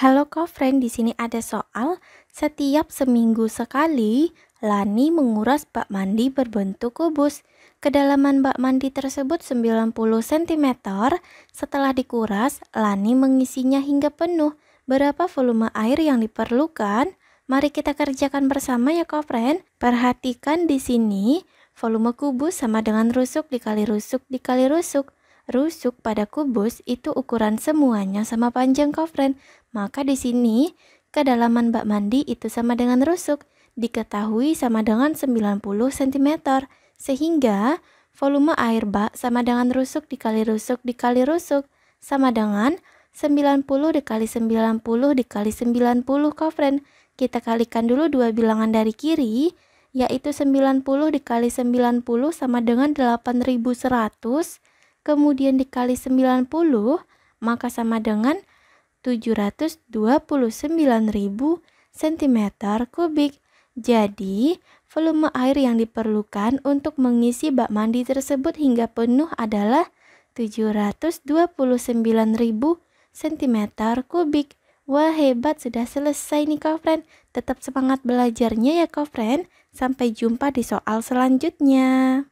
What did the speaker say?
Halo Kofren, di sini ada soal. Setiap seminggu sekali, Lani menguras bak mandi berbentuk kubus. Kedalaman bak mandi tersebut 90 cm. Setelah dikuras, Lani mengisinya hingga penuh. Berapa volume air yang diperlukan? Mari kita kerjakan bersama ya Kofren. Perhatikan di sini, volume kubus sama dengan rusuk dikali rusuk dikali rusuk. Rusuk pada kubus itu ukuran semuanya sama panjang kofren. Maka di sini kedalaman bak mandi itu sama dengan rusuk, diketahui sama dengan 90 cm. Sehingga volume air bak sama dengan rusuk dikali rusuk dikali rusuk sama dengan 90 dikali 90 dikali 90 kofren. Kita kalikan dulu dua bilangan dari kiri, yaitu 90 dikali 90 sama dengan 8100 kemudian dikali 90, maka sama dengan 729.000 cm kubik. Jadi, volume air yang diperlukan untuk mengisi bak mandi tersebut hingga penuh adalah 729.000 cm kubik. Wah hebat sudah selesai nih kofren. Tetap semangat belajarnya ya kofren. Sampai jumpa di soal selanjutnya.